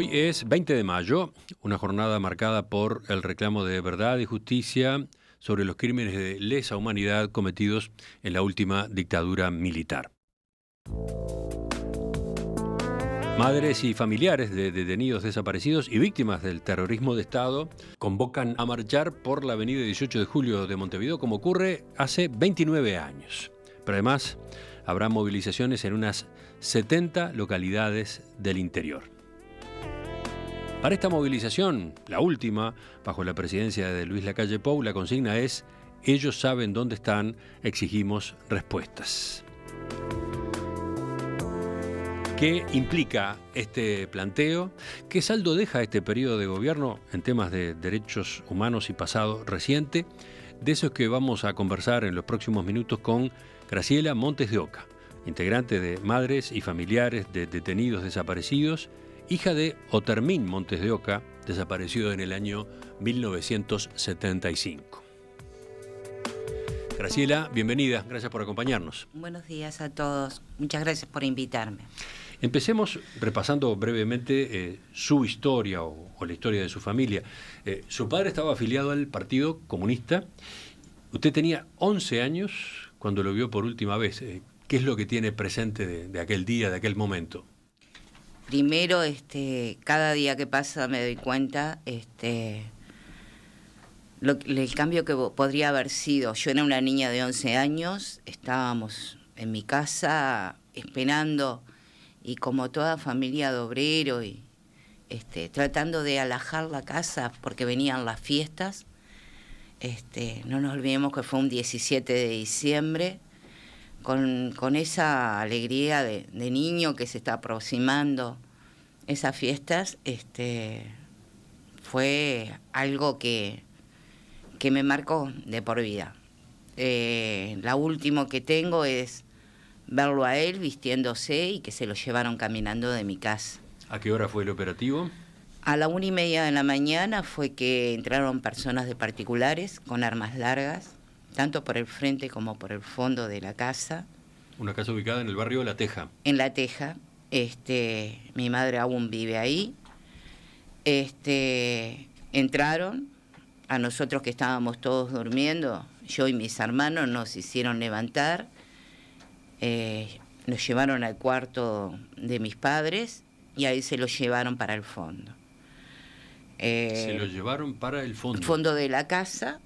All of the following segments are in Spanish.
Hoy es 20 de mayo, una jornada marcada por el reclamo de verdad y justicia sobre los crímenes de lesa humanidad cometidos en la última dictadura militar. Madres y familiares de detenidos desaparecidos y víctimas del terrorismo de Estado convocan a marchar por la avenida 18 de julio de Montevideo como ocurre hace 29 años. Pero además habrá movilizaciones en unas 70 localidades del interior. Para esta movilización, la última, bajo la presidencia de Luis Lacalle Pou, la consigna es, ellos saben dónde están, exigimos respuestas. ¿Qué implica este planteo? ¿Qué saldo deja este periodo de gobierno en temas de derechos humanos y pasado reciente? De eso es que vamos a conversar en los próximos minutos con Graciela Montes de Oca, integrante de Madres y Familiares de Detenidos Desaparecidos hija de Otermín Montes de Oca, desaparecido en el año 1975. Graciela, bienvenida, gracias por acompañarnos. Buenos días a todos, muchas gracias por invitarme. Empecemos repasando brevemente eh, su historia o, la historia de su familia. Eh, su padre estaba afiliado al Partido Comunista. Usted tenía 11 años cuando lo vio por última vez. Eh, ¿Qué es lo que tiene presente de aquel día, de aquel momento? primero, este, cada día que pasa me doy cuenta, este, el cambio que podría haber sido. Yo era una niña de 11 años, estábamos en mi casa esperando y como toda familia de obrero y este, tratando de alajar la casa porque venían las fiestas. Este, no nos olvidemos que fue un 17 de diciembre con, esa alegría de, niño que se está aproximando esas fiestas, este, fue algo que, que me marcó de por vida. Eh, la última que tengo es verlo a él vistiéndose y que se lo llevaron caminando de mi casa. ¿A qué hora fue el operativo? A la una y media de la mañana fue que entraron personas de particulares con armas largas tanto por el frente como por el fondo de la casa. Una casa ubicada en el barrio La Teja. En La Teja. Este, mi madre aún vive ahí. Este, entraron, a nosotros que estábamos todos durmiendo, yo y mis hermanos nos hicieron levantar, eh, nos llevaron al cuarto de mis padres y ahí se los llevaron para el fondo. se los llevaron para el fondo. Fondo de la casa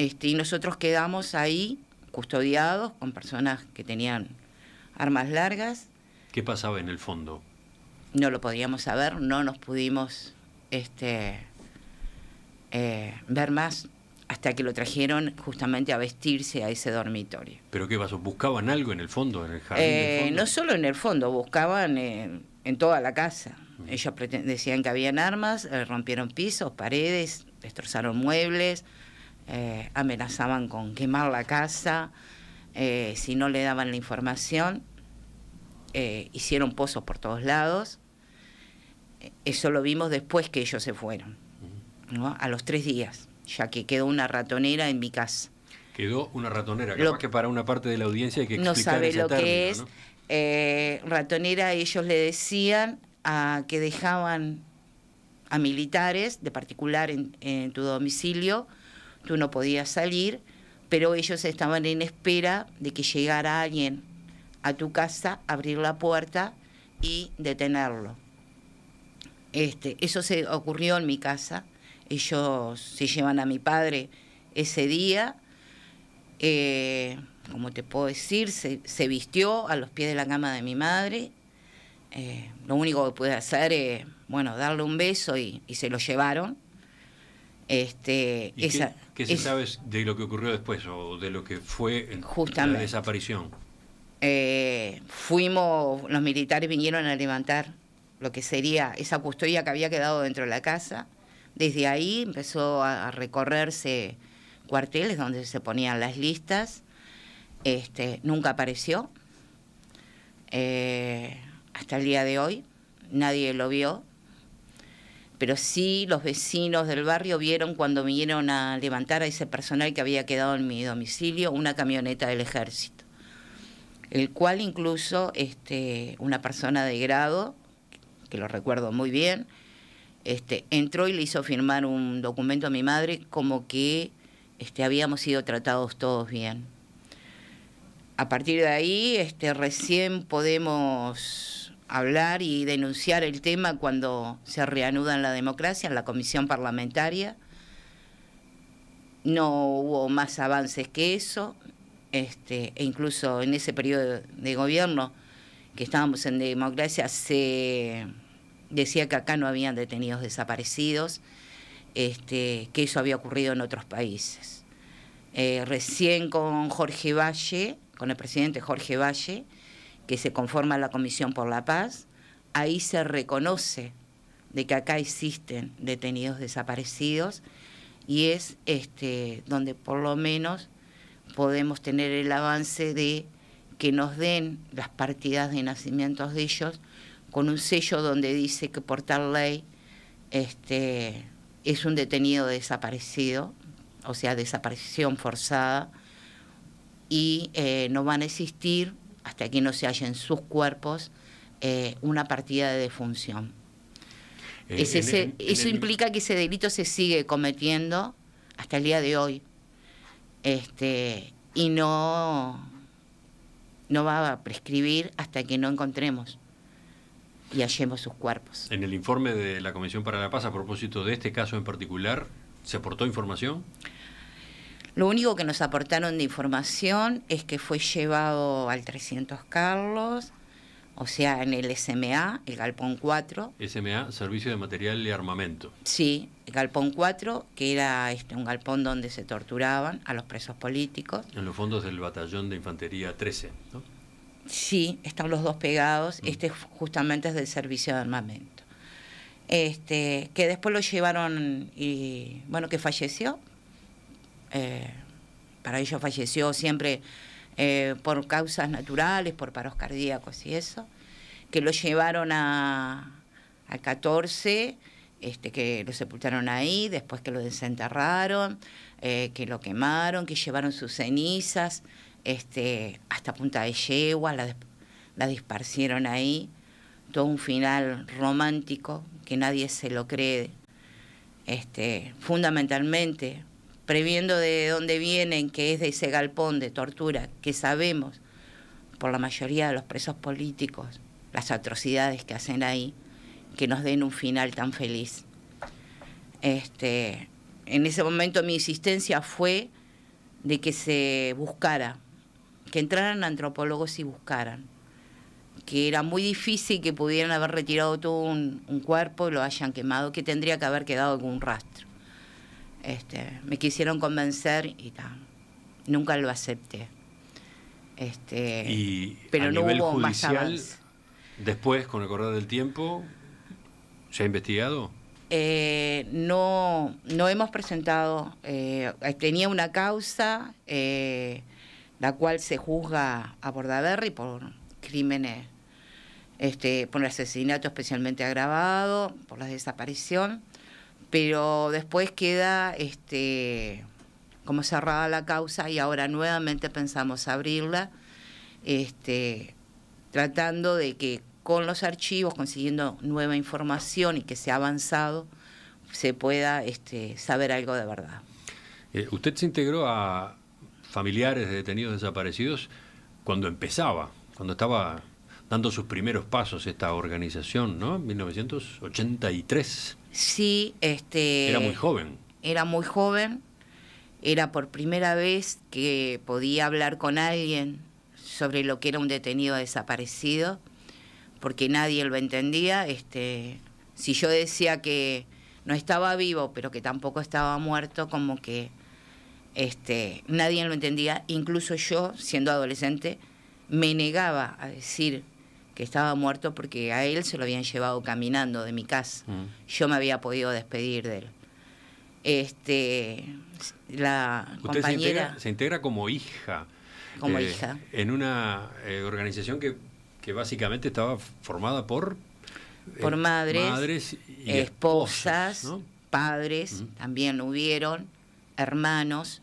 este, y nosotros quedamos ahí custodiados con personas que tenían armas largas. ¿Qué pasaba en el fondo? No lo podíamos saber, no nos pudimos este, eh, ver más hasta que lo trajeron justamente a vestirse a ese dormitorio. ¿Pero qué pasó? ¿Buscaban algo en el fondo, en el jardín? Eh, no solo en el fondo, buscaban en, toda la casa. Ellos decían que habían armas, eh, rompieron pisos, paredes, destrozaron muebles, eh, amenazaban con quemar la casa, eh, si no le daban la información, eh, hicieron pozos por todos lados. Eso lo vimos después que ellos se fueron, a los tres días, ya que quedó una ratonera en mi casa. Quedó una ratonera, creo que para una parte de la audiencia hay que explicar No sabe lo que es. ratonera ellos le decían a, que dejaban a militares de particular en tu domicilio tú no podías salir, pero ellos estaban en espera de que llegara alguien a tu casa, abrir la puerta y detenerlo. Este, eso se ocurrió en mi casa. Ellos se llevan a mi padre ese día. Eh, como te puedo decir, se, vistió a los pies de la cama de mi madre. Eh, lo único que pude hacer es, bueno, darle un beso y se lo llevaron. Este, ¿Qué, se sabe de lo que ocurrió después o de lo que fue la desaparición? Eh, fuimos, los militares vinieron a levantar lo que sería esa custodia que había quedado dentro de la casa. Desde ahí empezó a, recorrerse cuarteles donde se ponían las listas. Este, nunca apareció. Eh, hasta el día de hoy nadie lo vio pero sí los vecinos del barrio vieron cuando vinieron a levantar a ese personal que había quedado en mi domicilio una camioneta del ejército, el cual incluso este, una persona de grado, que lo recuerdo muy bien, este, entró y le hizo firmar un documento a mi madre como que este, habíamos sido tratados todos bien. A partir de ahí, este, recién podemos hablar y denunciar el tema cuando se reanuda en la democracia, en la comisión parlamentaria. No hubo más avances que eso, este, e incluso en ese periodo de gobierno que estábamos en democracia se decía que acá no habían detenidos desaparecidos, este, que eso había ocurrido en otros países. Eh, recién con Jorge Valle, con el presidente Jorge Valle, que se conforma la Comisión por la Paz, ahí se reconoce de que acá existen detenidos desaparecidos y es este donde por lo menos podemos tener el avance de que nos den las partidas de nacimientos de ellos con un sello donde dice que por tal ley este es un detenido desaparecido, o sea, desaparición forzada, y eh, no van a existir hasta que no se hallen sus cuerpos, eh, una partida de defunción. Eh, eso implica que ese delito se sigue cometiendo hasta el día de hoy. Este, y no, no va a prescribir hasta que no encontremos y hallemos sus cuerpos. En el informe de la Comisión para la Paz, a propósito de este caso en particular, ¿se aportó información? Lo único que nos aportaron de información es que fue llevado al 300 Carlos, o sea, en el SMA, el Galpón 4. SMA, Servicio de Material y Armamento. Sí, el Galpón 4, que era este, un galpón donde se torturaban a los presos políticos. En los fondos del Batallón de Infantería 13, ¿no? Sí, están los dos pegados. Mm. Este justamente es del Servicio de Armamento. Este, que después lo llevaron y, bueno, que falleció eh, para ellos falleció siempre eh, por causas naturales, por paros cardíacos y eso, que lo llevaron a, a 14, este, que lo sepultaron ahí, después que lo desenterraron, eh, que lo quemaron, que llevaron sus cenizas este, hasta Punta de Yegua, la, la disparcieron ahí, todo un final romántico que nadie se lo cree. Este, fundamentalmente previendo de dónde vienen, que es de ese galpón de tortura, que sabemos por la mayoría de los presos políticos, las atrocidades que hacen ahí, que nos den un final tan feliz. Este, en ese momento mi insistencia fue de que se buscara, que entraran antropólogos y buscaran, que era muy difícil que pudieran haber retirado todo un cuerpo y lo hayan quemado, que tendría que haber quedado algún rastro. Este, me quisieron convencer y nunca lo acepté. Este, pero no hubo más Después, con el correr del tiempo, ¿se ha investigado? Eh, no, no hemos presentado. Eh, eh, tenía una causa, la cual se juzga a Bordaberry por crímenes, este, por el asesinato especialmente agravado, por la desaparición pero después queda este, como cerrada la causa y ahora nuevamente pensamos abrirla, este, tratando de que con los archivos, consiguiendo nueva información y que se ha avanzado, se pueda este, saber algo de verdad. Eh, usted se integró a familiares de detenidos desaparecidos cuando empezaba, cuando estaba dando sus primeros pasos esta organización, ¿no? 1983. Sí, este... Era muy joven. Era muy joven, era por primera vez que podía hablar con alguien sobre lo que era un detenido desaparecido, porque nadie lo entendía. Este, si yo decía que no estaba vivo, pero que tampoco estaba muerto, como que este, nadie lo entendía. Incluso yo, siendo adolescente, me negaba a decir que estaba muerto porque a él se lo habían llevado caminando de mi casa. Mm. Yo me había podido despedir de él. Este, la Usted compañera... Se integra, como hija. Como eh, hija. En una eh, organización que, básicamente estaba formada por... Eh, por madres, esposas, padres, mm. también hubieron, hermanos.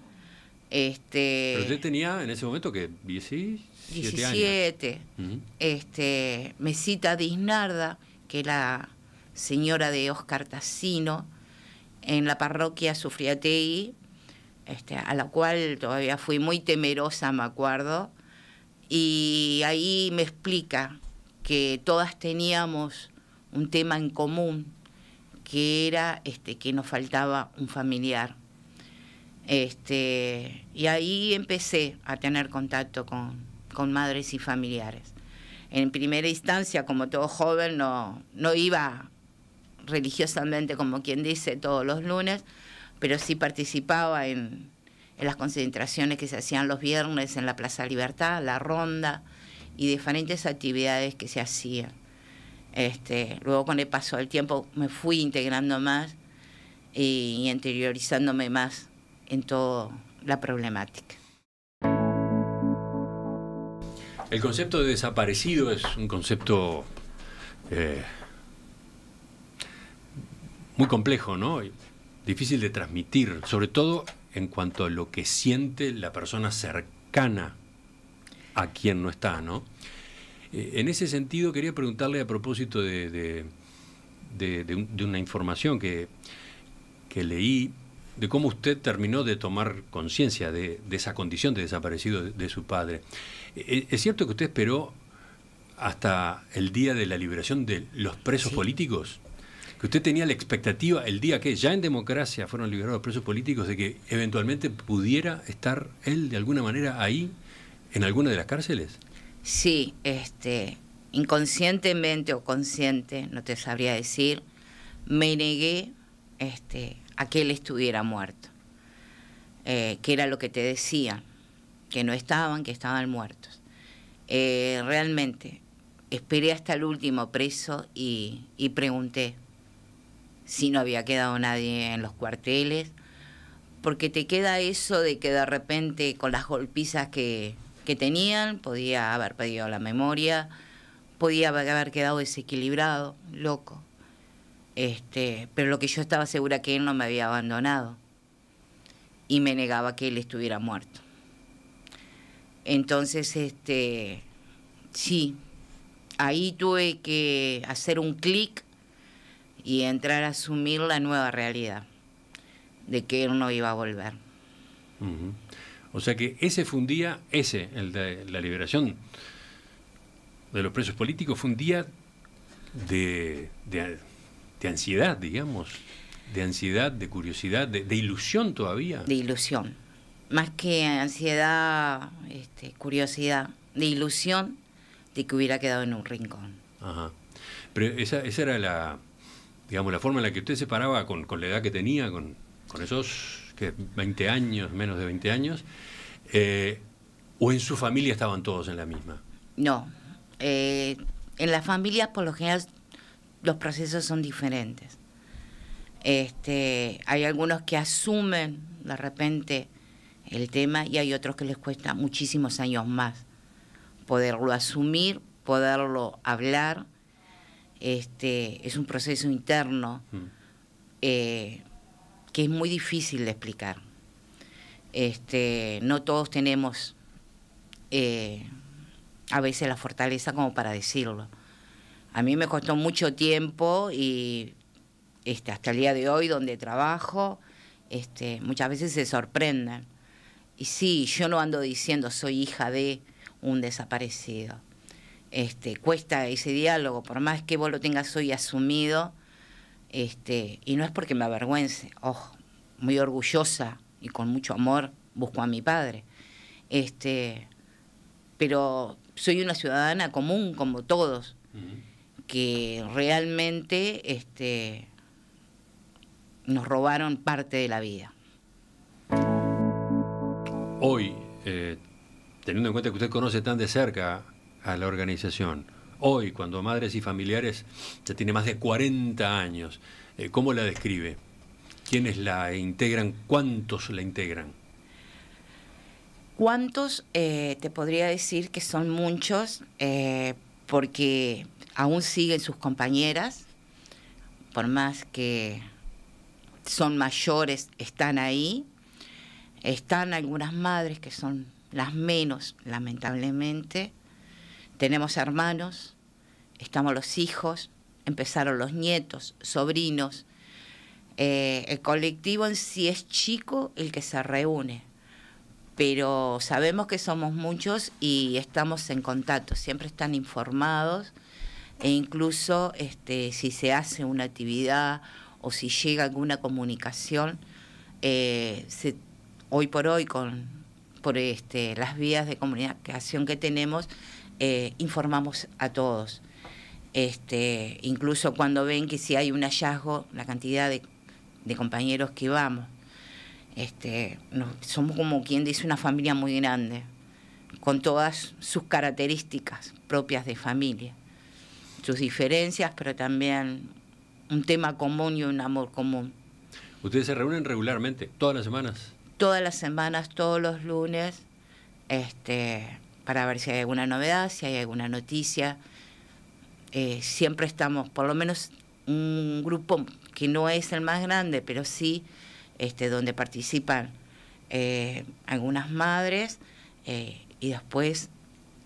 Este, Pero usted tenía en ese momento que sí 17. este, me cita Disnarda, que la señora de Oscar Tassino, en la parroquia Sufriatei, este, a la cual todavía fui muy temerosa, me acuerdo, y ahí me explica que todas teníamos un tema en común, que era este, que nos faltaba un familiar. Este, y ahí empecé a tener contacto con, con madres y familiares. En primera instancia, como todo joven, no, no iba religiosamente, como quien dice, todos los lunes, pero sí participaba en, las concentraciones que se hacían los viernes en la Plaza Libertad, la ronda y diferentes actividades que se hacían. Este, luego con el paso del tiempo me fui integrando más y interiorizándome más en toda la problemática. El concepto de desaparecido es un concepto eh, muy complejo, ¿no? Difícil de transmitir, sobre todo en cuanto a lo que siente la persona cercana a quien no está, ¿no? Eh, en ese sentido, quería preguntarle a propósito de, una información que, leí de cómo usted terminó de tomar conciencia de, esa condición de desaparecido de, su padre. Eh, ¿Es cierto que usted esperó hasta el día de la liberación de los presos políticos? Que usted tenía la expectativa el día que ya en democracia fueron liberados los presos políticos de que eventualmente pudiera estar él de alguna manera ahí en alguna de las cárceles. Sí, este, inconscientemente o consciente, no te sabría decir, me negué este, a que él estuviera muerto, eh, que era lo que te decía que no estaban, que estaban muertos. Eh, realmente, esperé hasta el último preso y, pregunté si no había quedado nadie en los cuarteles, porque te queda eso de que de repente con las golpizas que, tenían, podía haber perdido la memoria, podía haber quedado desequilibrado, loco. Este, pero lo que yo estaba segura que él no me había abandonado y me negaba que él estuviera muerto. Entonces, este, sí, ahí tuve que hacer un clic y entrar a asumir la nueva realidad de que él no iba a volver. O sea que ese fue un día, ese, el de la liberación de los presos políticos, fue un día de, ansiedad, digamos, de ansiedad, de curiosidad, de ilusión todavía. De ilusión más que ansiedad, este, curiosidad, de ilusión de que hubiera quedado en un rincón. Ajá. Pero esa, esa era la, digamos, la forma en la que usted se paraba con, la edad que tenía, con, con esos que 20 años, menos de 20 años, eh, o en su familia estaban todos en la misma. No, eh, en las familias por lo general los procesos son diferentes. Este, hay algunos que asumen de repente el tema y hay otros que les cuesta muchísimos años más poderlo asumir, poderlo hablar. Este, es un proceso interno mm. eh, que es muy difícil de explicar. Este, no todos tenemos eh, a veces la fortaleza como para decirlo. A mí me costó mucho tiempo y este, hasta el día de hoy donde trabajo, este, muchas veces se sorprenden y sí, yo no ando diciendo soy hija de un desaparecido. Este, cuesta ese diálogo, por más que vos lo tengas hoy asumido, este, y no es porque me avergüence, ojo, muy orgullosa y con mucho amor busco a mi padre. Este, pero soy una ciudadana común como todos, que realmente este, nos robaron parte de la vida hoy, eh, teniendo en cuenta que usted conoce tan de cerca a la organización, hoy, cuando madres y familiares ya tiene más de 40 años, eh, ¿cómo la describe? ¿Quiénes la integran? ¿Cuántos la integran? ¿Cuántos? Eh, te podría decir que son muchos, porque aún siguen sus compañeras, por más que son mayores, están ahí, están algunas madres que son las menos, lamentablemente. Tenemos hermanos, estamos los hijos, empezaron los nietos, sobrinos. Eh, el colectivo en sí es chico el que se reúne, pero sabemos que somos muchos y estamos en contacto, siempre están informados e incluso este, si se hace una actividad o si llega alguna comunicación, eh, se hoy por hoy, con, por este, las vías de comunicación que tenemos, eh, informamos a todos. Este, incluso cuando ven que si hay un hallazgo, la cantidad de, compañeros que vamos. Este, somos como quien dice una familia muy grande, con todas sus características propias de familia, sus diferencias, pero también un tema común y un amor común. ¿Ustedes se reúnen regularmente, todas las semanas? todas las semanas, todos los lunes, este, para ver si hay alguna novedad, si hay alguna noticia. Eh, siempre estamos, por lo menos un grupo que no es el más grande, pero sí este, donde participan eh, algunas madres eh, y después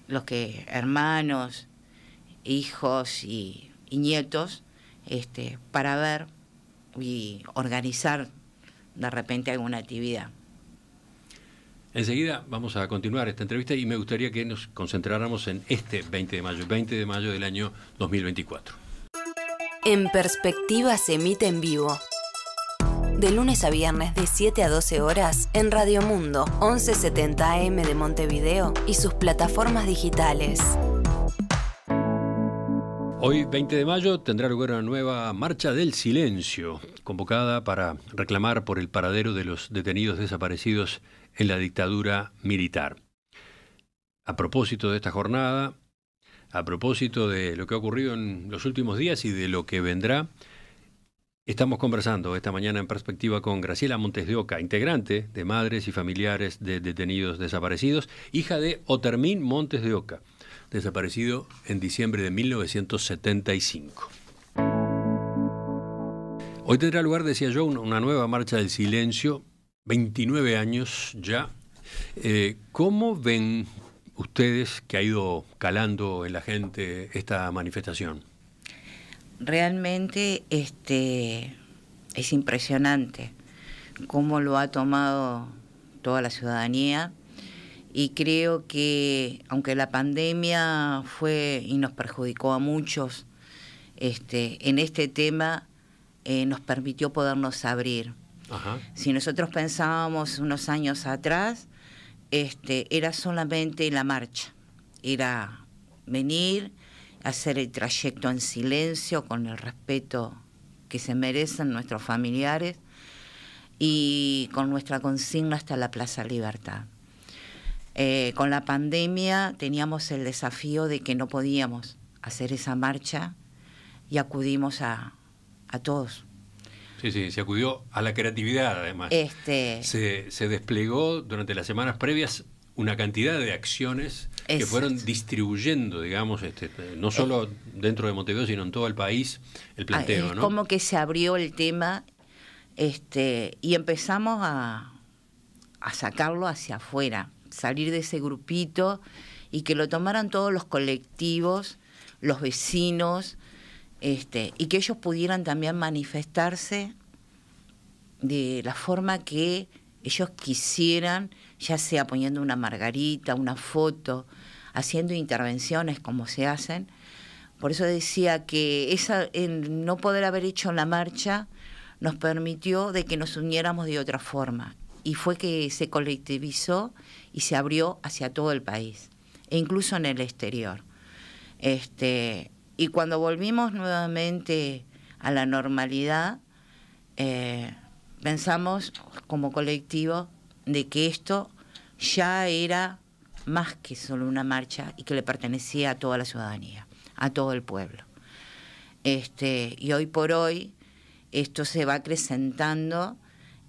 los que hermanos, hijos y, y nietos, este, para ver y organizar de repente alguna actividad. Enseguida vamos a continuar esta entrevista y me gustaría que nos concentráramos en este 20 de mayo, 20 de mayo del año 2024. En perspectiva se emite en vivo. De lunes a viernes de 7 a 12 horas en Radio Mundo, 1170 AM de Montevideo y sus plataformas digitales. Hoy, 20 de mayo, tendrá lugar una nueva marcha del silencio, convocada para reclamar por el paradero de los detenidos desaparecidos en la dictadura militar. A propósito de esta jornada, a propósito de lo que ha ocurrido en los últimos días y de lo que vendrá, estamos conversando esta mañana en perspectiva con Graciela Montes de Oca, integrante de Madres y Familiares de Detenidos Desaparecidos, hija de Otermín Montes de Oca desaparecido en diciembre de 1975. Hoy tendrá lugar, decía yo, una nueva marcha del silencio, 29 años ya. Eh, ¿Cómo ven ustedes que ha ido calando en la gente esta manifestación? Realmente este, es impresionante cómo lo ha tomado toda la ciudadanía, y creo que aunque la pandemia fue y nos perjudicó a muchos, este, en este tema eh, nos permitió podernos abrir. Si nosotros pensábamos unos años atrás, este, era solamente la marcha, era venir, hacer el trayecto en silencio, con el respeto que se merecen nuestros familiares y con nuestra consigna hasta la Plaza Libertad. Eh, con la pandemia teníamos el desafío de que no podíamos hacer esa marcha y acudimos a, todos. Sí, sí, se acudió a la creatividad además. Este... Se, desplegó durante las semanas previas una cantidad de acciones que fueron distribuyendo, digamos, este, no eh. solo dentro de Montevideo, sino en todo el país, el ah, planteo. ¿no? como que se abrió el tema este, y empezamos a, a sacarlo hacia afuera salir de ese grupito y que lo tomaran todos los colectivos, los vecinos, este, y que ellos pudieran también manifestarse de la forma que ellos quisieran, ya sea poniendo una margarita, una foto, haciendo intervenciones como se hacen. Por eso decía que esa, no poder haber hecho la marcha nos permitió de que nos uniéramos de otra forma. Y fue que se colectivizó y se abrió hacia todo el país, e incluso en el exterior. Este, y cuando volvimos nuevamente a la normalidad, eh, pensamos como colectivo de que esto ya era más que solo una marcha y que le pertenecía a toda la ciudadanía, a todo el pueblo. Este, y hoy por hoy esto se va acrecentando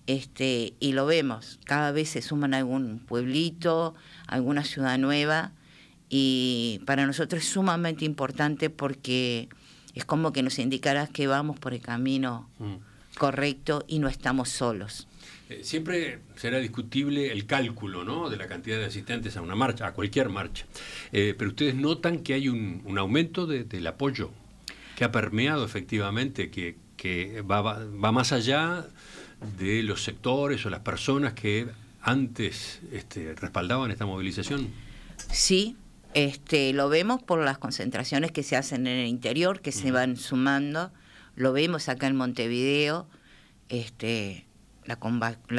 este, y lo vemos, cada vez se suman algún pueblito, alguna ciudad nueva, y para nosotros es sumamente importante porque es como que nos indicarás que vamos por el camino mm. correcto y no estamos solos. Eh, siempre será discutible el cálculo ¿no? de la cantidad de asistentes a una marcha, a cualquier marcha, eh, pero ustedes notan que hay un, aumento de, del apoyo que ha permeado efectivamente, que, que va, va más allá de los sectores o las personas que antes este, respaldaban esta movilización? Sí, este, lo vemos por las concentraciones que se hacen en el interior, que se van sumando, lo vemos acá en Montevideo, este, la,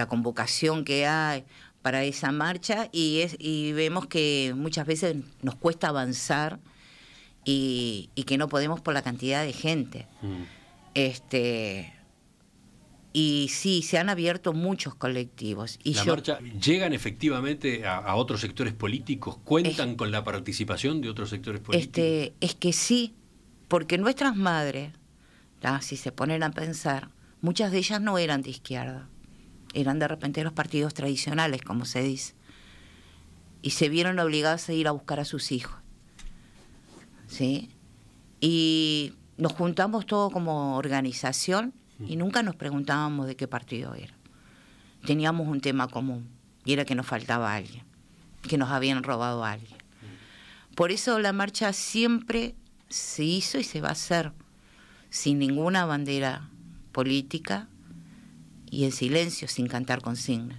convocación que hay para esa marcha y, es, y vemos que muchas veces nos cuesta avanzar y, que no podemos por la cantidad de gente. Mm. Este, y sí, se han abierto muchos colectivos. Y ¿La marcha llegan efectivamente a, otros sectores políticos? ¿Cuentan con la participación de otros sectores políticos? Este, es que sí, porque nuestras madres, si se ponen a pensar, muchas de ellas no eran de izquierda, eran de repente los partidos tradicionales, como se dice, y se vieron obligadas a ir a buscar a sus hijos. ¿Sí? Y nos juntamos todo como organización y nunca nos preguntábamos de qué partido era. Teníamos un tema común y era que nos faltaba alguien, que nos habían robado a alguien. Por eso la marcha siempre se hizo y se va a hacer sin ninguna bandera política y en silencio, sin cantar consignas.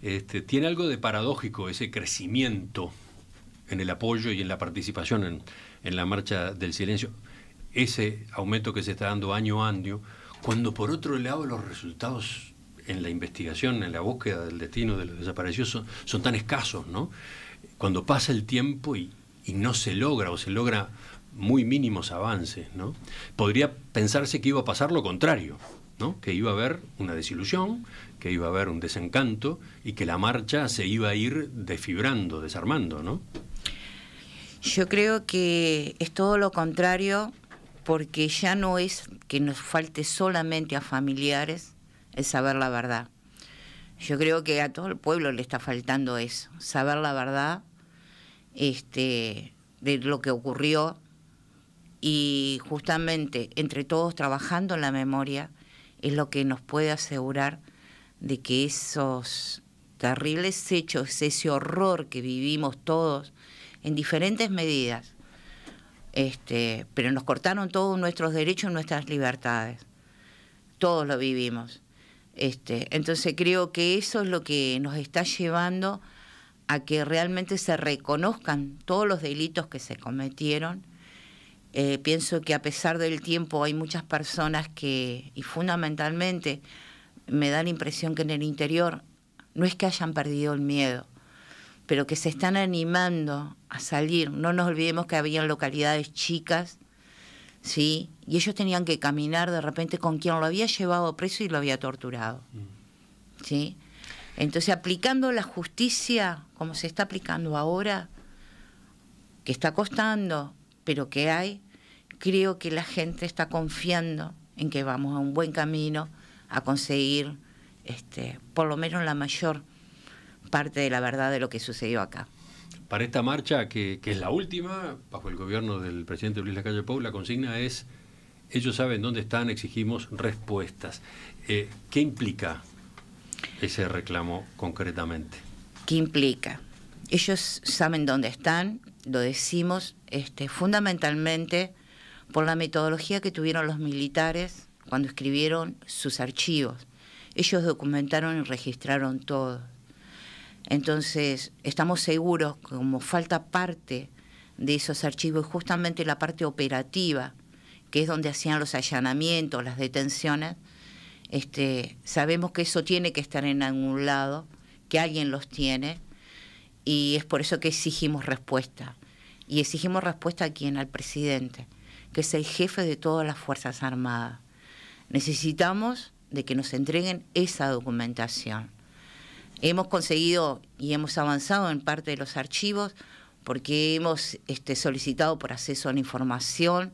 Este, tiene algo de paradójico ese crecimiento en el apoyo y en la participación en, en la marcha del silencio, ese aumento que se está dando año a año cuando por otro lado los resultados en la investigación, en la búsqueda del destino de los desaparecidos son, tan escasos, ¿no? Cuando pasa el tiempo y, no se logra o se logra muy mínimos avances, ¿no? Podría pensarse que iba a pasar lo contrario, ¿no? Que iba a haber una desilusión, que iba a haber un desencanto y que la marcha se iba a ir desfibrando, desarmando, ¿no? Yo creo que es todo lo contrario porque ya no es que nos falte solamente a familiares el saber la verdad. Yo creo que a todo el pueblo le está faltando eso, saber la verdad este, de lo que ocurrió y justamente entre todos trabajando en la memoria es lo que nos puede asegurar de que esos terribles hechos, ese horror que vivimos todos en diferentes medidas, este, pero nos cortaron todos nuestros derechos, nuestras libertades. Todos lo vivimos. Este, entonces creo que eso es lo que nos está llevando a que realmente se reconozcan todos los delitos que se cometieron. Eh, pienso que a pesar del tiempo hay muchas personas que, y fundamentalmente, me da la impresión que en el interior no es que hayan perdido el miedo, pero que se están animando a salir. No nos olvidemos que había localidades chicas, ¿sí? Y ellos tenían que caminar de repente con quien lo había llevado preso y lo había torturado, ¿sí? Entonces, aplicando la justicia como se está aplicando ahora, que está costando, pero que hay, creo que la gente está confiando en que vamos a un buen camino a conseguir este, por lo menos la mayor parte de la verdad de lo que sucedió acá. Para esta marcha, que, es la última, bajo el gobierno del presidente Luis Lacalle Pou, la consigna es, ellos saben dónde están, exigimos respuestas. Eh, ¿Qué implica ese reclamo concretamente? ¿Qué implica? Ellos saben dónde están, lo decimos este, fundamentalmente por la metodología que tuvieron los militares cuando escribieron sus archivos. Ellos documentaron y registraron todo entonces, estamos seguros, como falta parte de esos archivos, justamente la parte operativa, que es donde hacían los allanamientos, las detenciones, este, sabemos que eso tiene que estar en algún lado, que alguien los tiene, y es por eso que exigimos respuesta. Y exigimos respuesta a quien, al presidente, que es el jefe de todas las Fuerzas Armadas. Necesitamos de que nos entreguen esa documentación. Hemos conseguido y hemos avanzado en parte de los archivos porque hemos este, solicitado por acceso a la información,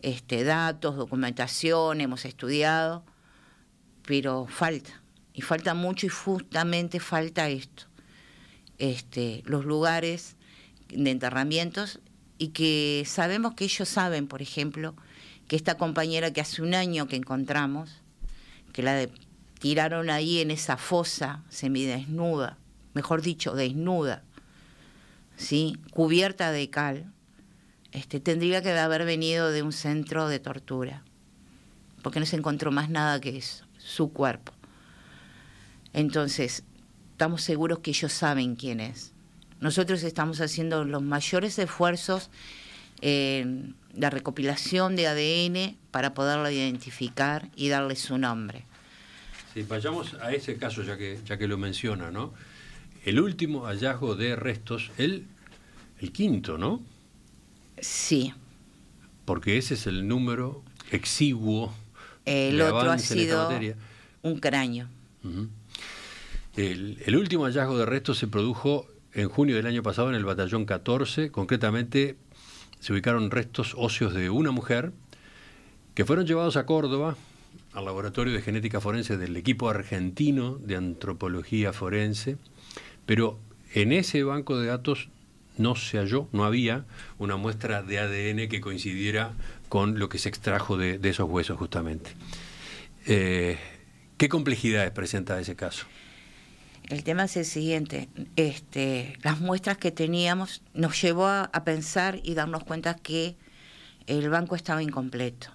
este, datos, documentación, hemos estudiado, pero falta, y falta mucho y justamente falta esto, este, los lugares de enterramientos y que sabemos que ellos saben, por ejemplo, que esta compañera que hace un año que encontramos, que la de tiraron ahí en esa fosa semidesnuda, mejor dicho, desnuda, ¿sí? cubierta de cal, este, tendría que haber venido de un centro de tortura, porque no se encontró más nada que eso, su cuerpo. Entonces, estamos seguros que ellos saben quién es. Nosotros estamos haciendo los mayores esfuerzos en la recopilación de ADN para poderlo identificar y darle su nombre vayamos a ese caso, ya que, ya que lo menciona, ¿no? El último hallazgo de restos, el, el quinto, ¿no? Sí. Porque ese es el número exiguo. El otro ha sido un cráneo. el, el último hallazgo de restos se produjo en junio del año pasado en el batallón 14. Concretamente se ubicaron restos óseos de una mujer que fueron llevados a Córdoba al Laboratorio de Genética Forense del equipo argentino de antropología forense, pero en ese banco de datos no se halló, no había una muestra de ADN que coincidiera con lo que se extrajo de, esos huesos justamente. Eh, ¿Qué complejidades presenta ese caso? El tema es el siguiente, este, las muestras que teníamos nos llevó a pensar y darnos cuenta que el banco estaba incompleto.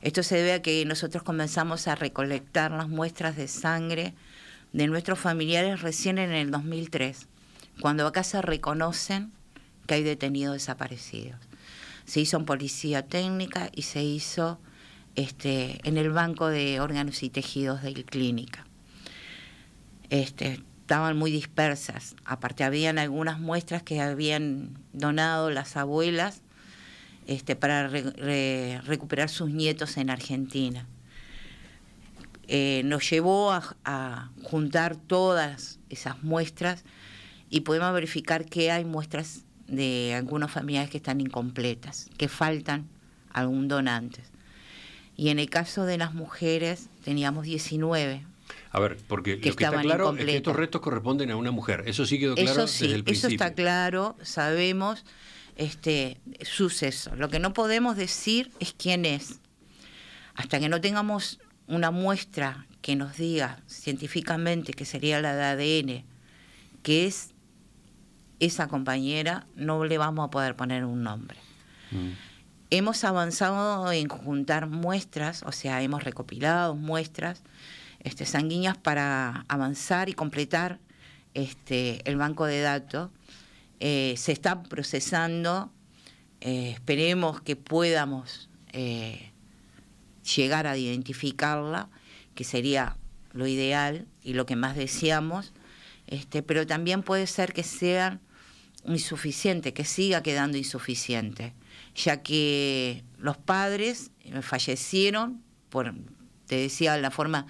Esto se debe a que nosotros comenzamos a recolectar las muestras de sangre de nuestros familiares recién en el 2003, cuando acá se reconocen que hay detenidos desaparecidos. Se hizo en policía técnica y se hizo este, en el banco de órganos y tejidos de clínica. Este, estaban muy dispersas. Aparte habían algunas muestras que habían donado las abuelas este, para recuperar sus nietos en Argentina. Eh, nos llevó a, juntar todas esas muestras y podemos verificar que hay muestras de algunas familias que están incompletas, que faltan algún donante. Y en el caso de las mujeres teníamos 19. A ver, porque lo que está claro es que estos restos corresponden a una mujer. Eso sí quedó claro eso desde el principio. Eso está claro, sabemos este, suceso. Lo que no podemos decir es quién es. Hasta que no tengamos una muestra que nos diga científicamente que sería la de ADN, que es esa compañera, no le vamos a poder poner un nombre. Mm. Hemos avanzado en juntar muestras, o sea, hemos recopilado muestras este, sanguíneas para avanzar y completar este, el banco de datos eh, se están procesando. Eh, esperemos que podamos eh, llegar a identificarla, que sería lo ideal y lo que más deseamos, este, pero también puede ser que sea insuficiente, que siga quedando insuficiente, ya que los padres fallecieron, por, te decía la forma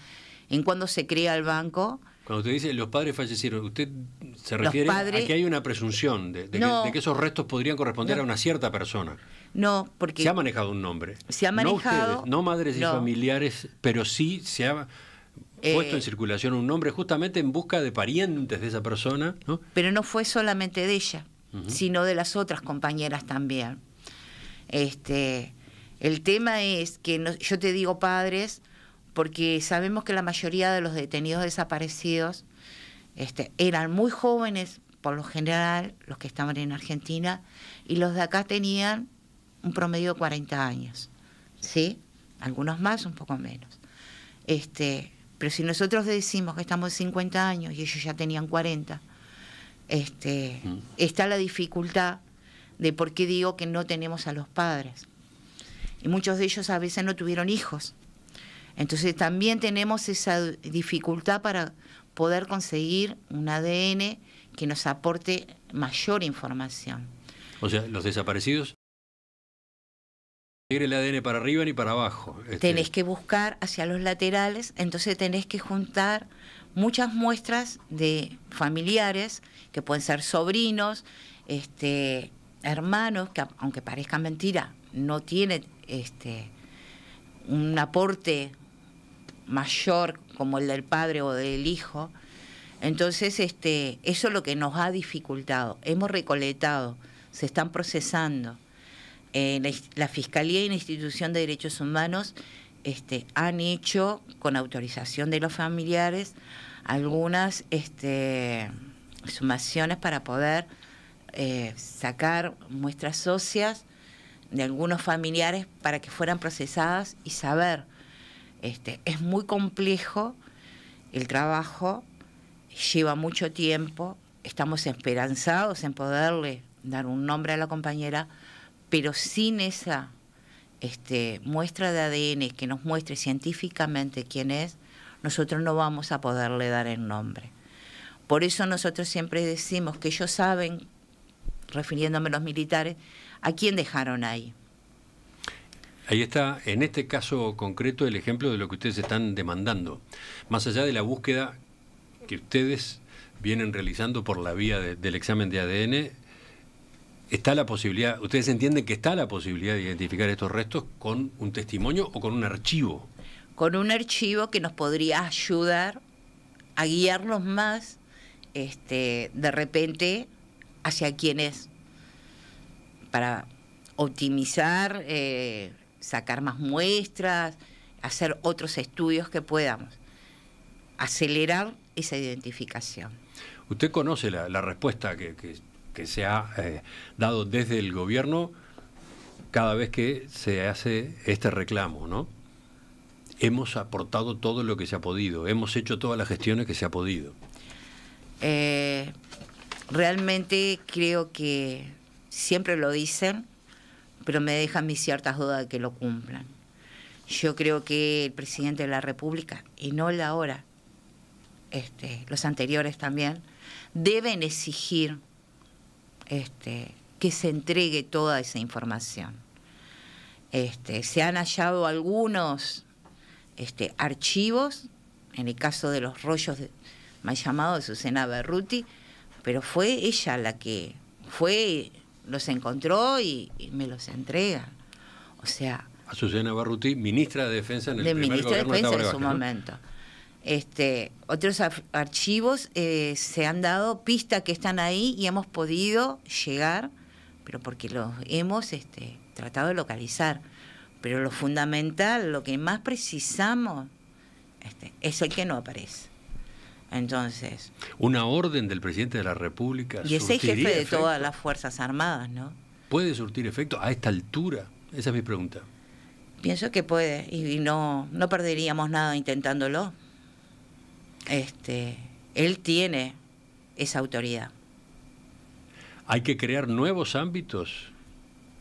en cuando se crea el banco, cuando usted dice los padres fallecieron, usted se refiere a que hay una presunción de, que, esos restos podrían corresponder a una cierta persona. No, porque... Se ha manejado un nombre. Se ha manejado... No, no madres y familiares, pero sí se ha eh, puesto en circulación un nombre justamente en busca de parientes de esa persona. Pero no fue solamente de ella, sino de las otras compañeras también. Este, el tema es que yo te digo padres porque sabemos que la mayoría de los detenidos desaparecidos este, eran muy jóvenes, por lo general, los que estaban en Argentina, y los de acá tenían un promedio de 40 años, ¿sí? Algunos más, un poco menos. Este, pero si nosotros decimos que estamos 50 años y ellos ya tenían 40, este, está la dificultad de por qué digo que no tenemos a los padres. Y muchos de ellos a veces no tuvieron hijos. Entonces también tenemos esa dificultad para poder conseguir un ADN que nos aporte mayor información. O sea, los desaparecidos el ADN para arriba ni para abajo. Este. Tenés que buscar hacia los laterales, entonces tenés que juntar muchas muestras de familiares, que pueden ser sobrinos, este, hermanos, que aunque parezcan mentira, no tienen este, un aporte mayor como el del padre o del hijo. Entonces, este, eso es lo que nos ha dificultado. Hemos recolectado, se están procesando. Eh, la, Fiscalía y la Institución de Derechos Humanos este, han hecho, con autorización de los familiares, algunas este, sumaciones para poder eh, sacar muestras socias de algunos familiares para que fueran procesadas y saber este, es muy complejo el trabajo, lleva mucho tiempo, estamos esperanzados en poderle dar un nombre a la compañera, pero sin esa este, muestra de ADN que nos muestre científicamente quién es, nosotros no vamos a poderle dar el nombre. Por eso nosotros siempre decimos que ellos saben, refiriéndome a los militares, a quién dejaron ahí. Ahí está, en este caso concreto, el ejemplo de lo que ustedes están demandando. Más allá de la búsqueda que ustedes vienen realizando por la vía del examen de ADN, está la posibilidad, ustedes entienden que está la posibilidad de identificar estos restos con un testimonio o con un archivo. Con un archivo que nos podría ayudar a guiarnos más, este, de repente, hacia quienes, para optimizar eh, sacar más muestras, hacer otros estudios que podamos acelerar esa identificación. Usted conoce la, respuesta que, se ha eh, dado desde el gobierno cada vez que se hace este reclamo, ¿no? Hemos aportado todo lo que se ha podido, hemos hecho todas las gestiones que se ha podido. Eh, realmente creo que siempre lo dicen, pero me deja mis ciertas dudas de que lo cumplan. Yo creo que el presidente de la República, y no la ahora, este, los anteriores también, deben exigir este, que se entregue toda esa información. Este, se han hallado algunos archivos, en el caso de los rollos de, mal llamado, de Susana Berruti, pero fue ella la que fue los encontró y, me los entrega. O sea... Azucena Barruti, ministra de Defensa en el de ministra de Defensa en su momento. Este, otros archivos eh, se han dado pista que están ahí y hemos podido llegar, pero porque los hemos este, tratado de localizar. Pero lo fundamental, lo que más precisamos, este, es el que no aparece. Entonces. Una orden del presidente de la República. Y ese jefe de todas las Fuerzas Armadas, ¿no? ¿Puede surtir efecto a esta altura? Esa es mi pregunta. Pienso que puede, y no, no perderíamos nada intentándolo. Este, él tiene esa autoridad. Hay que crear nuevos ámbitos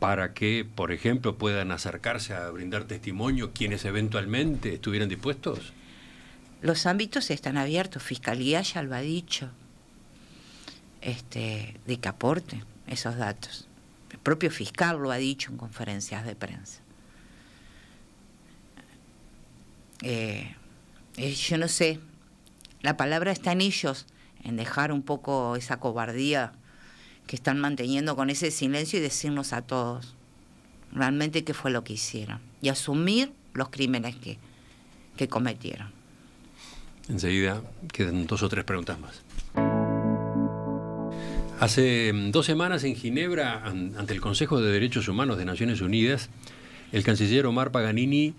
para que, por ejemplo, puedan acercarse a brindar testimonio quienes eventualmente estuvieran dispuestos los ámbitos están abiertos. Fiscalía ya lo ha dicho. Este, de que aporte esos datos. El propio fiscal lo ha dicho en conferencias de prensa. Eh, eh, yo no sé, la palabra está en ellos, en dejar un poco esa cobardía que están manteniendo con ese silencio y decirnos a todos realmente qué fue lo que hicieron y asumir los crímenes que cometieron. Enseguida quedan dos o tres preguntas más. Hace mm, dos semanas en Ginebra, ante el Consejo de Derechos Humanos de Naciones Unidas, el canciller Omar Paganini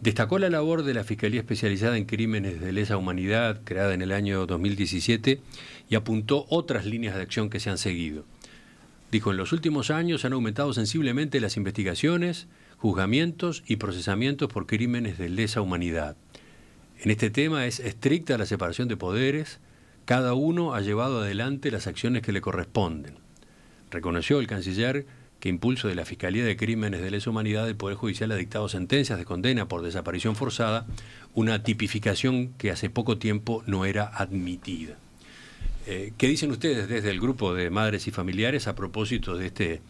destacó la labor de la Fiscalía Especializada en Crímenes de Lesa Humanidad, creada en el año 2017, y apuntó otras líneas de acción que se han seguido. Dijo, en los últimos años han aumentado sensiblemente las investigaciones, juzgamientos y procesamientos por crímenes de lesa humanidad. En este tema es estricta la separación de poderes, cada uno ha llevado adelante las acciones que le corresponden. Reconoció el canciller que impulso de la Fiscalía de Crímenes de Lesa Humanidad el Poder Judicial ha dictado sentencias de condena por desaparición forzada, una tipificación que hace poco tiempo no era admitida. Eh, ¿Qué dicen ustedes desde el grupo de madres y familiares a propósito de este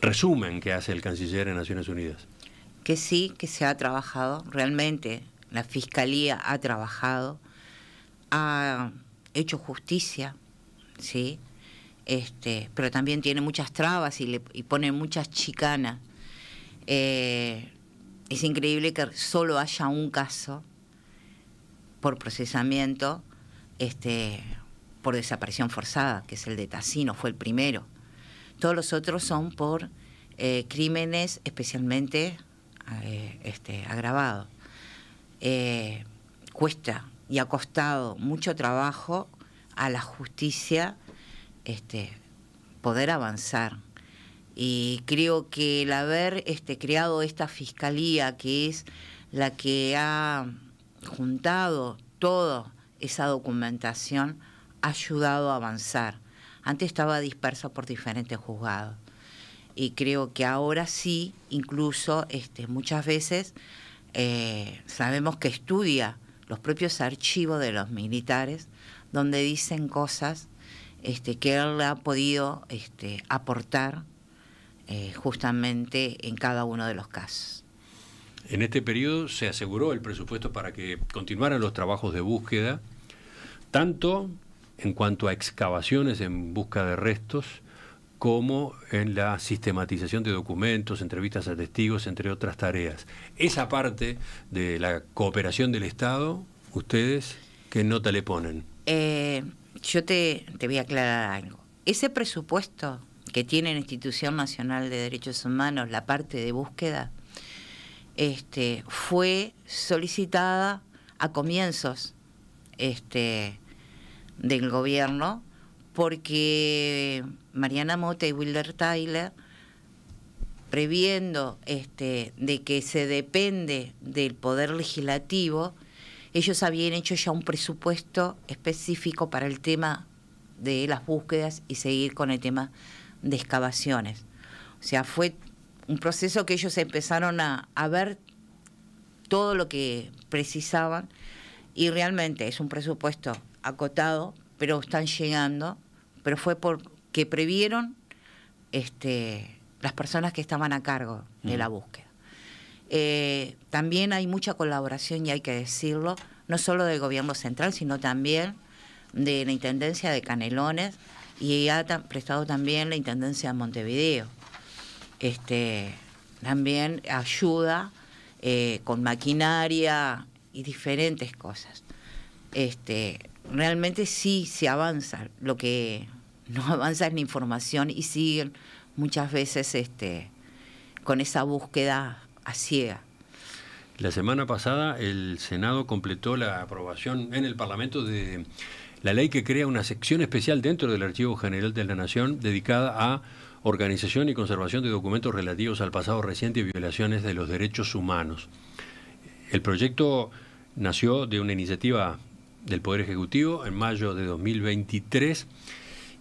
resumen que hace el canciller en Naciones Unidas? Que sí, que se ha trabajado realmente la Fiscalía ha trabajado, ha hecho justicia, ¿sí? Este, pero también tiene muchas trabas y, le, pone muchas chicanas. Eh, es increíble que solo haya un caso por procesamiento este, por desaparición forzada, que es el de Tassino, fue el primero. Todos los otros son por eh, crímenes especialmente eh, este, agravados. Eh, cuesta y ha costado mucho trabajo a la justicia este, poder avanzar. Y creo que el haber este, creado esta fiscalía, que es la que ha juntado toda esa documentación, ha ayudado a avanzar. Antes estaba dispersa por diferentes juzgados. Y creo que ahora sí, incluso este, muchas veces eh, sabemos que estudia los propios archivos de los militares, donde dicen cosas este, que él ha podido este, aportar eh, justamente en cada uno de los casos. En este periodo se aseguró el presupuesto para que continuaran los trabajos de búsqueda, tanto en cuanto a excavaciones en busca de restos, como en la sistematización de documentos, entrevistas a testigos, entre otras tareas. Esa parte de la cooperación del Estado, ustedes, ¿qué nota le ponen? Eh, yo te, voy a aclarar algo. Ese presupuesto que tiene la Institución Nacional de Derechos Humanos, la parte de búsqueda, este, fue solicitada a comienzos este, del gobierno porque Mariana Mota y Wilder Tyler, previendo este, de que se depende del poder legislativo, ellos habían hecho ya un presupuesto específico para el tema de las búsquedas y seguir con el tema de excavaciones. O sea, fue un proceso que ellos empezaron a, a ver todo lo que precisaban y realmente es un presupuesto acotado, pero están llegando, pero fue por, que previeron este, las personas que estaban a cargo de la búsqueda. Eh, también hay mucha colaboración, y hay que decirlo, no solo del gobierno central, sino también de la Intendencia de Canelones y ha prestado también la Intendencia de Montevideo. Este, también ayuda eh, con maquinaria y diferentes cosas. Este, realmente sí se avanza lo que no avanza en información y siguen muchas veces este, con esa búsqueda a ciega. La semana pasada el Senado completó la aprobación en el Parlamento de la ley que crea una sección especial dentro del Archivo General de la Nación dedicada a organización y conservación de documentos relativos al pasado reciente y violaciones de los derechos humanos. El proyecto nació de una iniciativa del Poder Ejecutivo en mayo de 2023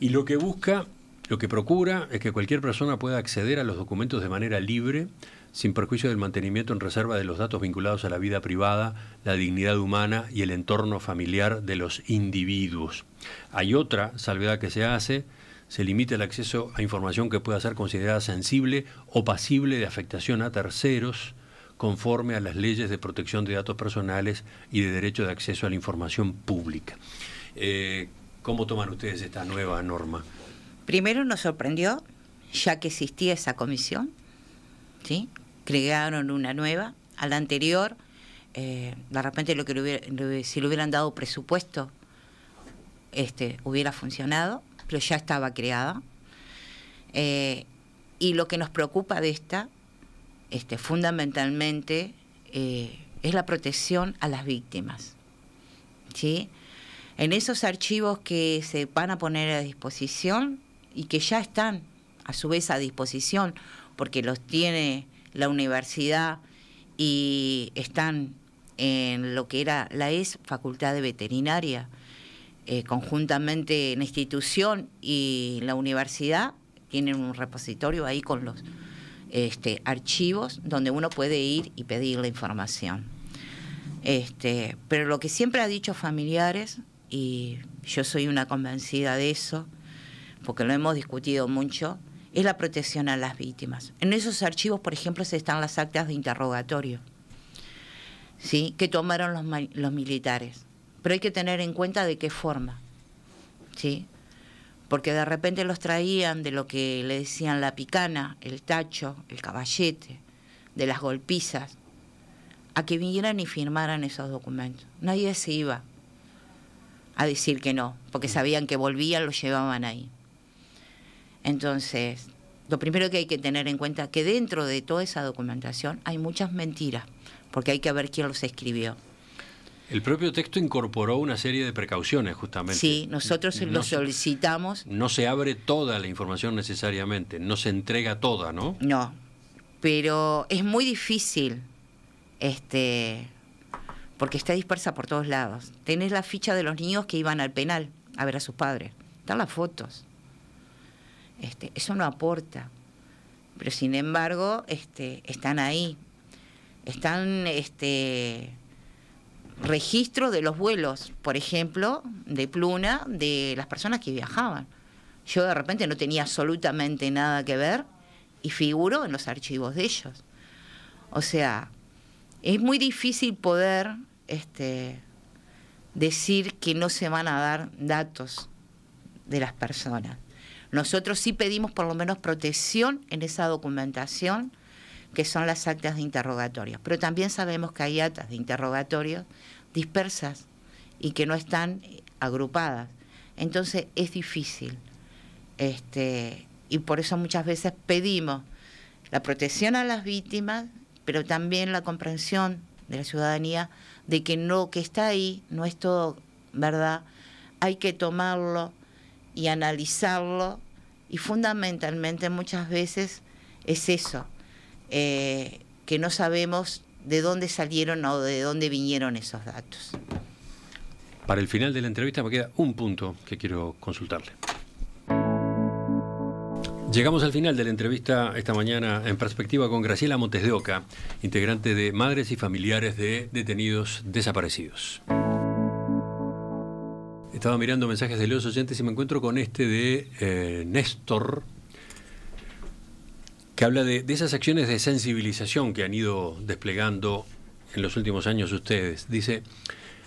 y lo que busca, lo que procura es que cualquier persona pueda acceder a los documentos de manera libre, sin perjuicio del mantenimiento en reserva de los datos vinculados a la vida privada, la dignidad humana y el entorno familiar de los individuos. Hay otra salvedad que se hace, se limita el acceso a información que pueda ser considerada sensible o pasible de afectación a terceros conforme a las leyes de protección de datos personales y de derecho de acceso a la información pública. Eh, ¿Cómo toman ustedes esta nueva norma? Primero nos sorprendió, ya que existía esa comisión, ¿sí? crearon una nueva, a la anterior, eh, de repente lo que si le hubieran dado presupuesto, este, hubiera funcionado, pero ya estaba creada. Eh, y lo que nos preocupa de esta, este, fundamentalmente, eh, es la protección a las víctimas. ¿sí? en esos archivos que se van a poner a disposición y que ya están a su vez a disposición, porque los tiene la universidad y están en lo que era la ex Facultad de Veterinaria, eh, conjuntamente la institución y la universidad, tienen un repositorio ahí con los este, archivos donde uno puede ir y pedir la información. Este, pero lo que siempre ha dicho familiares y yo soy una convencida de eso, porque lo hemos discutido mucho, es la protección a las víctimas. En esos archivos, por ejemplo, se están las actas de interrogatorio ¿sí? que tomaron los, militares. Pero hay que tener en cuenta de qué forma. ¿sí? Porque de repente los traían de lo que le decían la picana, el tacho, el caballete, de las golpizas, a que vinieran y firmaran esos documentos. Nadie se iba a decir que no, porque mm. sabían que volvían, lo llevaban ahí. Entonces, lo primero que hay que tener en cuenta es que dentro de toda esa documentación hay muchas mentiras, porque hay que ver quién los escribió. El propio texto incorporó una serie de precauciones, justamente. Sí, nosotros lo solicitamos. no se abre toda la información necesariamente, no se entrega toda, ¿no? No, pero es muy difícil este, porque está dispersa por todos lados. Tenés la ficha de los niños que iban al penal a ver a sus padres, están las fotos. Este, eso no aporta, pero sin embargo este, están ahí, están este, registros de los vuelos, por ejemplo, de Pluna, de las personas que viajaban. Yo de repente no tenía absolutamente nada que ver y figuro en los archivos de ellos. O sea, es muy difícil poder este, decir que no se van a dar datos de las personas. Nosotros sí pedimos por lo menos protección en esa documentación, que son las actas de interrogatorio. Pero también sabemos que hay actas de interrogatorio dispersas y que no están agrupadas. Entonces es difícil. Este, y por eso muchas veces pedimos la protección a las víctimas, pero también la comprensión de la ciudadanía de que no que está ahí no es todo verdad, hay que tomarlo y analizarlo y fundamentalmente muchas veces es eso, eh, que no sabemos de dónde salieron o de dónde vinieron esos datos. Para el final de la entrevista me queda un punto que quiero consultarle. Llegamos al final de la entrevista esta mañana en perspectiva con Graciela Montes de Oca, integrante de Madres y Familiares de Detenidos Desaparecidos. Estaba mirando mensajes de los oyentes y me encuentro con este de eh, Néstor, que habla de esas acciones de sensibilización que han ido desplegando en los últimos años ustedes. Dice,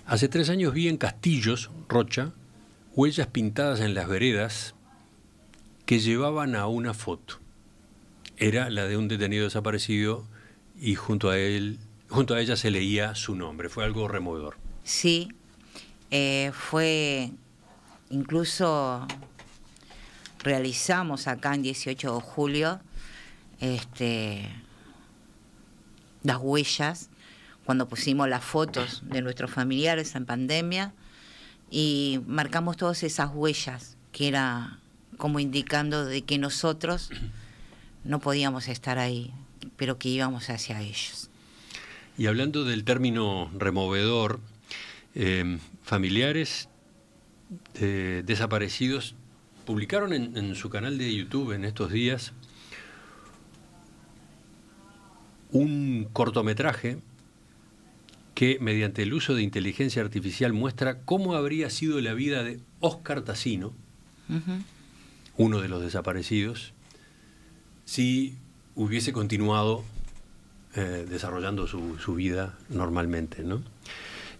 hace tres años vi en Castillos, Rocha, huellas pintadas en las veredas que llevaban a una foto. Era la de un detenido desaparecido y junto a él, junto a ella se leía su nombre. Fue algo removedor. Sí, eh, fue incluso realizamos acá en 18 de julio este, las huellas cuando pusimos las fotos de nuestros familiares en pandemia y marcamos todas esas huellas que era como indicando de que nosotros no podíamos estar ahí, pero que íbamos hacia ellos. Y hablando del término removedor, em, familiares desaparecidos publicaron en, su canal de YouTube en estos días un cortometraje que mediante el uso de inteligencia artificial muestra cómo habría sido la vida de Oscar Tassino, uno de los desaparecidos, si hubiese continuado eh, desarrollando su, vida normalmente. ¿no?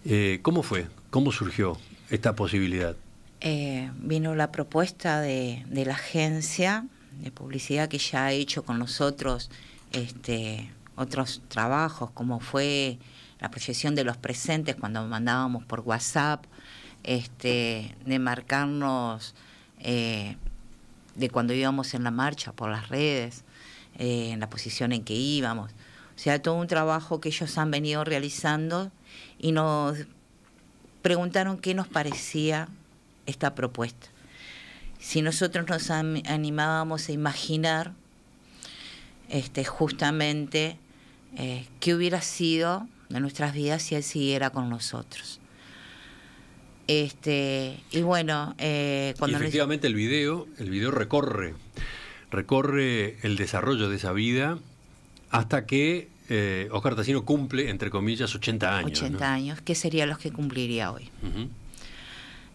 Eh, ¿Cómo fue? ¿Cómo surgió esta posibilidad? Eh, vino la propuesta de, la agencia de publicidad que ya ha hecho con nosotros este, otros trabajos, como fue la proyección de los presentes cuando mandábamos por WhatsApp, este, de marcarnos de cuando íbamos en la marcha por las redes, eh, en la posición en que íbamos. O sea, todo un trabajo que ellos han venido realizando y nos preguntaron qué nos parecía esta propuesta. Si nosotros nos animábamos a imaginar este, justamente eh, qué hubiera sido de nuestras vidas si él siguiera con nosotros. Este, y bueno, eh, cuando... efectivamente el video, el video recorre, recorre el desarrollo de esa vida hasta que eh, Oscar Tassino cumple, entre comillas, 80 años. 80 años, que serían los que cumpliría hoy.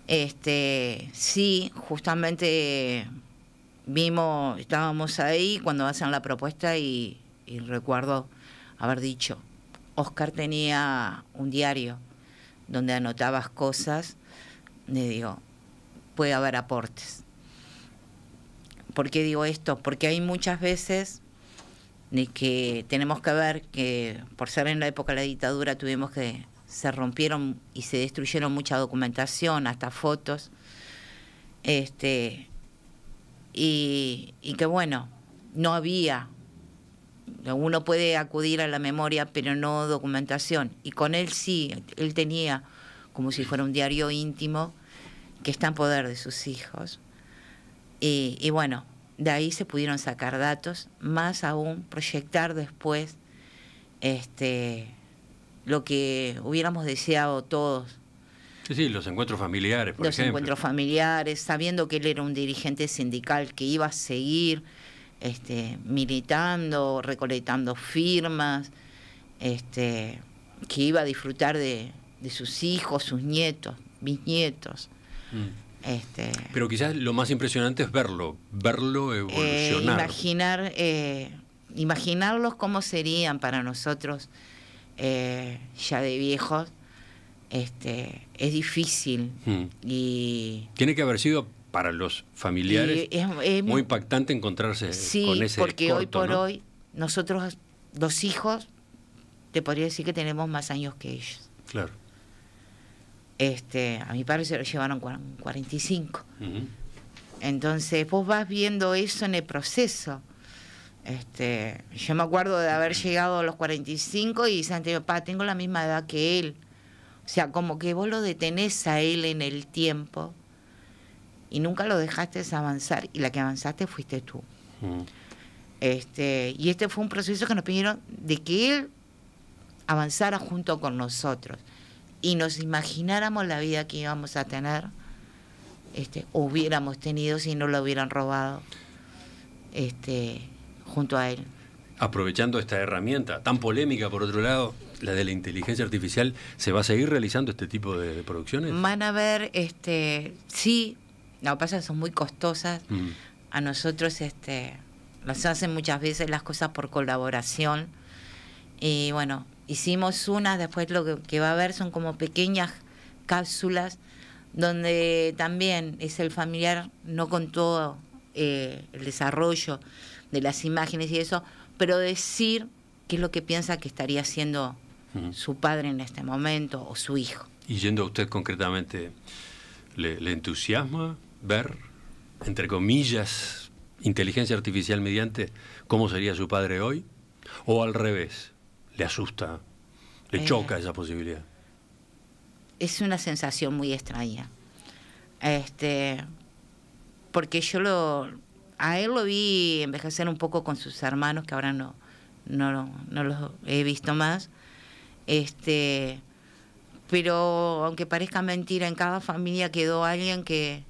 Este, sí, justamente vimos, estábamos ahí cuando hacen la propuesta y recuerdo haber dicho, Oscar tenía un diario donde anotabas cosas le digo, puede haber aportes. ¿Por qué digo esto? Porque hay muchas veces de que tenemos que ver que por ser en la época de la dictadura tuvimos que se rompieron y se destruyeron mucha documentación, hasta fotos. Este, y, y que bueno, no había. Uno puede acudir a la memoria, pero no documentación. Y con él sí, él tenía como si fuera un diario íntimo que está en poder de sus hijos. Y, bueno, de ahí se pudieron sacar datos, más aún proyectar después este, lo que hubiéramos deseado todos. Sí, los encuentros familiares, por los ejemplo. Los encuentros familiares, sabiendo que él era un dirigente sindical que iba a seguir este, militando, recolectando firmas, este, que iba a disfrutar de, de sus hijos, sus nietos, bisnietos. Mm. Este, Pero quizás lo más impresionante es verlo, verlo eh, evolucionar. imaginar, eh, imaginarlos cómo serían para nosotros eh, ya de viejos, este, es difícil. Mm. Y tiene que haber sido para los familiares muy impactante encontrarse con ese porque hoy por hoy nosotros dos hijos te podría decir que tenemos más años que ellos. Claro. Este, a mi padre se lo llevaron 45. Entonces vos vas viendo eso en el proceso. Este, yo me acuerdo de haber llegado a los 45 y Santiago, papá, tengo la misma edad que él. O sea, como que vos lo detenés a él en el tiempo y nunca lo dejaste avanzar y la que avanzaste fuiste tú. Este, y este fue un proceso que nos pidieron de que él avanzara junto con nosotros y nos imagináramos la vida que íbamos a tener, este, hubiéramos tenido si no lo hubieran robado este, junto a él. Aprovechando esta herramienta tan polémica, por otro lado, la de la inteligencia artificial, ¿se va a seguir realizando este tipo de, producciones? Van a ver, este, sí, lo que pasa son muy costosas. Mm. A nosotros este, nos hacen muchas veces las cosas por colaboración. Y bueno, Hicimos unas, después lo que, va a haber son como pequeñas cápsulas donde también es el familiar, no con todo eh, el desarrollo de las imágenes y eso, pero decir qué es lo que piensa que estaría haciendo su padre en este momento o su hijo. Y yendo a usted concretamente, le entusiasma ver, entre comillas, inteligencia artificial mediante cómo sería su padre hoy? ¿O al revés? le asusta, le eh. choca esa posibilidad. Es una sensación muy extraña. Este, porque yo lo, a él lo vi envejecer un poco con sus hermanos, que ahora no, no, no los he visto más. Este, pero aunque parezca mentira, en cada familia quedó alguien que,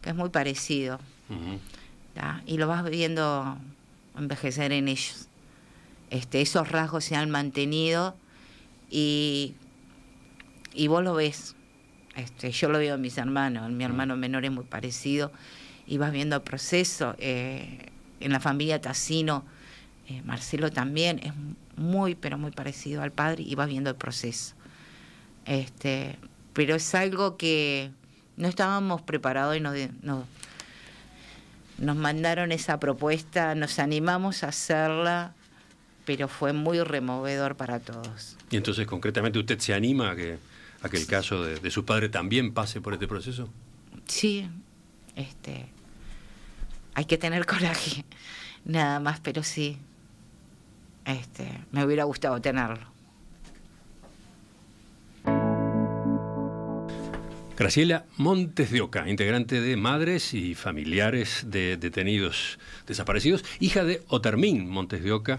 que es muy parecido. Y lo vas viendo envejecer en ellos. Este, esos rasgos se han mantenido y, y vos lo ves. Este, yo lo veo en mis hermanos, mi mm. hermano menor es muy parecido y vas viendo el proceso. Eh, en la familia Tassino, eh, Marcelo también es muy, pero muy parecido al padre y vas viendo el proceso. Este, pero es algo que no estábamos preparados y nos mandaron esa propuesta, nos animamos a hacerla pero fue muy removedor para todos. Y entonces, concretamente, ¿usted se anima a que, a que el caso de, su padre también pase por este proceso? Sí, este, hay que tener coraje, nada más, pero sí, este, me hubiera gustado tenerlo. Graciela Montes de Oca, integrante de Madres y Familiares de Detenidos Desaparecidos, hija de Otermín Montes de Oca,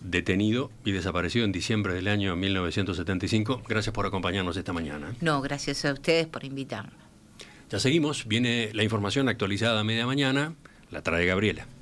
detenido y desaparecido en diciembre del año 1975. Gracias por acompañarnos esta mañana. ¿eh? No, gracias a ustedes por invitarme. Ya seguimos, viene la información actualizada a media mañana, la trae Gabriela.